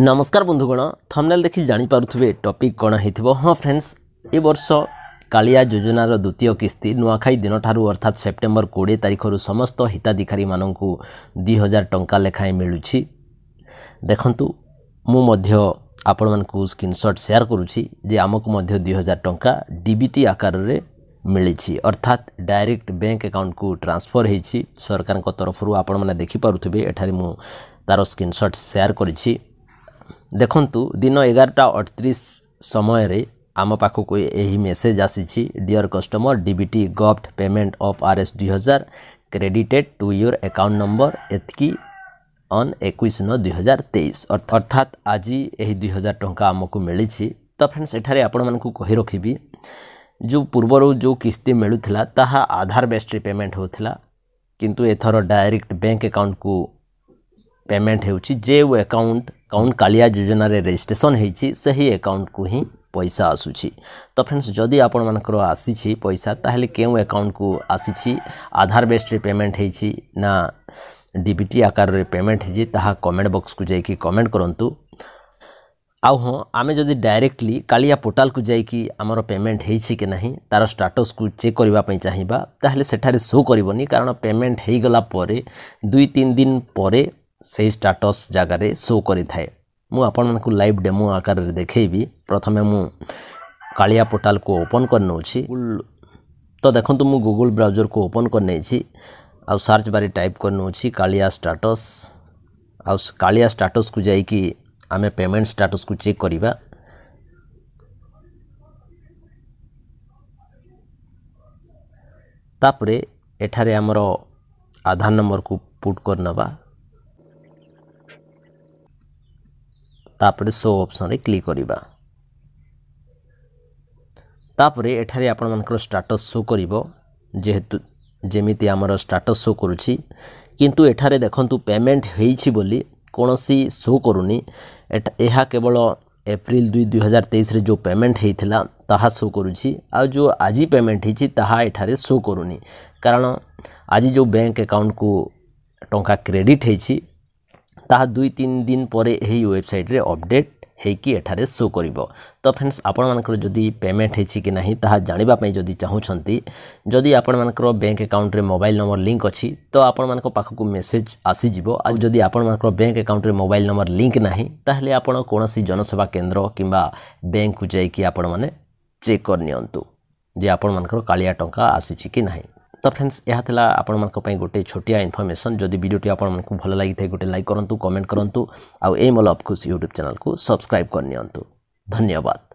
ନମସ୍କାର ବନ୍ଧୁଗଣ ଥମ୍ନେଲ୍ ଦେଖି ଜାଣିପାରୁଥିବେ ଟପିକ୍ କ'ଣ ହେଇଥିବ ହଁ ଫ୍ରେଣ୍ଡସ୍ ଏ ବର୍ଷ କାଳିଆ ଯୋଜନାର ଦ୍ୱିତୀୟ କିସ୍ତି ନୂଆଖାଇ ଦିନଠାରୁ ଅର୍ଥାତ୍ ସେପ୍ଟେମ୍ବର କୋଡ଼ିଏ ତାରିଖରୁ ସମସ୍ତ ହିତାଧିକାରୀମାନଙ୍କୁ ଦୁଇ ହଜାର ଟଙ୍କା ଲେଖାଏଁ ମିଳୁଛି ଦେଖନ୍ତୁ ମୁଁ ମଧ୍ୟ ଆପଣମାନଙ୍କୁ ସ୍କ୍ରିନ୍ସଟ୍ ସେୟାର କରୁଛି ଯେ ଆମକୁ ମଧ୍ୟ ଦୁଇ ହଜାର ଟଙ୍କା ଡିବିଟି ଆକାରରେ ମିଳିଛି ଅର୍ଥାତ୍ ଡାଇରେକ୍ଟ ବ୍ୟାଙ୍କ ଆକାଉଣ୍ଟକୁ ଟ୍ରାନ୍ସଫର୍ ହୋଇଛି ସରକାରଙ୍କ ତରଫରୁ ଆପଣମାନେ ଦେଖିପାରୁଥିବେ ଏଠାରେ ମୁଁ ତା'ର ସ୍କ୍ରିନ୍ସଟ୍ ସେୟାର କରିଛି ଦେଖନ୍ତୁ ଦିନ ଏଗାରଟା ଅଠତିରିଶ ସମୟରେ ଆମ ପାଖକୁ ଏହି ମେସେଜ୍ ଆସିଛି dear customer DBT govt payment of R S ଦୁଇ ହଜାର credited to your account number ଏତିକି ଅନ୍ ଏକୋଇଶ ନଅ ଦୁଇ ହଜାର ତେଇଶ ଅର୍ଥାତ୍ ଆଜି ଏହି ଦୁଇ ହଜାର ଟଙ୍କା ଆମକୁ ମିଳିଛି ତ ଫ୍ରେଣ୍ଡସ୍ ଏଠାରେ ଆପଣମାନଙ୍କୁ କହି ରଖିବି ଯେଉଁ ପୂର୍ବରୁ ଯେଉଁ କିସ୍ତି ମିଳୁଥିଲା ତାହା ଆଧାର ବେସ୍ଡରେ ପେମେଣ୍ଟ ହେଉଥିଲା କିନ୍ତୁ ଏଥର ଡାଇରେକ୍ଟ ବ୍ୟାଙ୍କ ଆକାଉଣ୍ଟକୁ ପେମେଣ୍ଟ ହେଉଛି ଯେ ଆକାଉଣ୍ଟ ଆକାଉଣ୍ଟ କାଳିଆ ଯୋଜନାରେ ରେଜିଷ୍ଟ୍ରେସନ୍ ହେଇଛି ସେହି ଆକାଉଣ୍ଟକୁ ହିଁ ପଇସା ଆସୁଛି ତ ଫ୍ରେଣ୍ଡସ୍ ଯଦି ଆପଣମାନଙ୍କର ଆସିଛି ପଇସା ତାହେଲେ କେଉଁ ଆକାଉଣ୍ଟକୁ ଆସିଛି ଆଧାର ବେସ୍ଡ଼ରେ ପେମେଣ୍ଟ ହେଇଛି ନା ଡିବିଟି ଆକାରରେ ପେମେଣ୍ଟ ହେଇଛି ତାହା କମେଣ୍ଟ ବକ୍ସକୁ ଯାଇକି କମେଣ୍ଟ କରନ୍ତୁ ଆଉ ହଁ ଆମେ ଯଦି ଡାଇରେକ୍ଟଲି କାଳିଆ ପୋର୍ଟାଲକୁ ଯାଇକି ଆମର ପେମେଣ୍ଟ ହେଇଛି କି ନାହିଁ ତା'ର ଷ୍ଟାଟସ୍କୁ ଚେକ୍ କରିବା ପାଇଁ ଚାହିଁବା ତାହେଲେ ସେଠାରେ ସୋ କରିବନି କାରଣ ପେମେଣ୍ଟ ହେଇଗଲା ପରେ ଦୁଇ ତିନି ଦିନ ପରେ ସେହି ଷ୍ଟାଟସ୍ ଜାଗାରେ ସୋ କରିଥାଏ ମୁଁ ଆପଣମାନଙ୍କୁ ଲାଇଭ୍ ଡେମୋ ଆକାରରେ ଦେଖାଇବି ପ୍ରଥମେ ମୁଁ କାଳିଆ ପୋର୍ଟାଲକୁ ଓପନ୍ କରିନେଉଛି ତ ଦେଖନ୍ତୁ ମୁଁ ଗୁଗୁଲ ବ୍ରାଉଜରକୁ ଓପନ୍ କରିନେଇଛି ଆଉ ସର୍ଚ୍ଚ ବାରି ଟାଇପ୍ କରିନେଉଛି କାଳିଆ ଷ୍ଟାଟସ୍ ଆଉ କାଳିଆ ଷ୍ଟାଟସ୍କୁ ଯାଇକି ଆମେ ପେମେଣ୍ଟ ଷ୍ଟାଟସ୍କୁ ଚେକ୍ କରିବା ତାପରେ ଏଠାରେ ଆମର ଆଧାର ନମ୍ବରକୁ ପୁଟ୍ କରିନେବା ତାପରେ ସୋ ଅପସନରେ କ୍ଲିକ୍ କରିବା ତାପରେ ଏଠାରେ ଆପଣମାନଙ୍କର ଷ୍ଟାଟସ୍ ସୋ କରିବ ଯେହେତୁ ଯେମିତି ଆମର ଷ୍ଟାଟସ୍ ସୋ କରୁଛି କିନ୍ତୁ ଏଠାରେ ଦେଖନ୍ତୁ ପେମେଣ୍ଟ ହୋଇଛି ବୋଲି କୌଣସି ସୋ କରୁନି ଏହା କେବଳ ଏପ୍ରିଲ ଦୁଇ ଦୁଇହଜାର ତେଇଶରେ ଯେଉଁ ପେମେଣ୍ଟ ହୋଇଥିଲା ତାହା ସୋ କରୁଛି ଆଉ ଯେଉଁ ଆଜି ପେମେଣ୍ଟ ହୋଇଛି ତାହା ଏଠାରେ ସୋ କରୁନି କାରଣ ଆଜି ଯେଉଁ ବ୍ୟାଙ୍କ ଆକାଉଣ୍ଟକୁ ଟଙ୍କା କ୍ରେଡ଼ିଟ୍ ହୋଇଛି ତାହା ଦୁଇ ତିନି ଦିନ ପରେ ଏହି ୱେବସାଇଟ୍ରେ ଅପଡ଼େଟ୍ ହୋଇକି ଏଠାରେ ସୋ କରିବ ତ ଫ୍ରେଣ୍ଡସ୍ ଆପଣମାନଙ୍କର ଯଦି ପେମେଣ୍ଟ ହୋଇଛି କି ନାହିଁ ତାହା ଜାଣିବା ପାଇଁ ଯଦି ଚାହୁଁଛନ୍ତି ଯଦି ଆପଣମାନଙ୍କର ବ୍ୟାଙ୍କ ଆକାଉଣ୍ଟରେ ମୋବାଇଲ ନମ୍ବର ଲିଙ୍କ ଅଛି ତ ଆପଣମାନଙ୍କ ପାଖକୁ ମେସେଜ ଆସିଯିବ ଆଉ ଯଦି ଆପଣମାନଙ୍କର ବ୍ୟାଙ୍କ ଆକାଉଣ୍ଟରେ ମୋବାଇଲ ନମ୍ବର ଲିଙ୍କ ନାହିଁ ତାହେଲେ ଆପଣ କୌଣସି ଜନସେବା କେନ୍ଦ୍ର କିମ୍ବା ବ୍ୟାଙ୍କକୁ ଯାଇକି ଆପଣମାନେ ଚେକ୍ କରିନିଅନ୍ତୁ ଯେ ଆପଣମାନଙ୍କର କାଳିଆ ଟଙ୍କା ଆସିଛି କି ନାହିଁ ତ ଫ୍ରେଣ୍ଡସ୍ ଏହା ଥିଲା ଆପଣମାନଙ୍କ ପାଇଁ ଗୋଟେ ଛୋଟିଆ ଇନଫର୍ମେସନ୍ ଯଦି ଭିଡ଼ିଓଟି ଆପଣମାନଙ୍କୁ ଭଲ ଲାଗିଥାଏ ଗୋଟେ ଲାଇକ୍ କରନ୍ତୁ କମେଣ୍ଟ କରନ୍ତୁ ଆଉ ଏମ୍ ଅଲ୍ ଅଫ୍କୁସ୍ ୟୁଟ୍ୟୁବ୍ ଚ୍ୟାନେଲ୍କୁ ସବସ୍କ୍ରାଇବ୍ କରିନିଅନ୍ତୁ ଧନ୍ୟବାଦ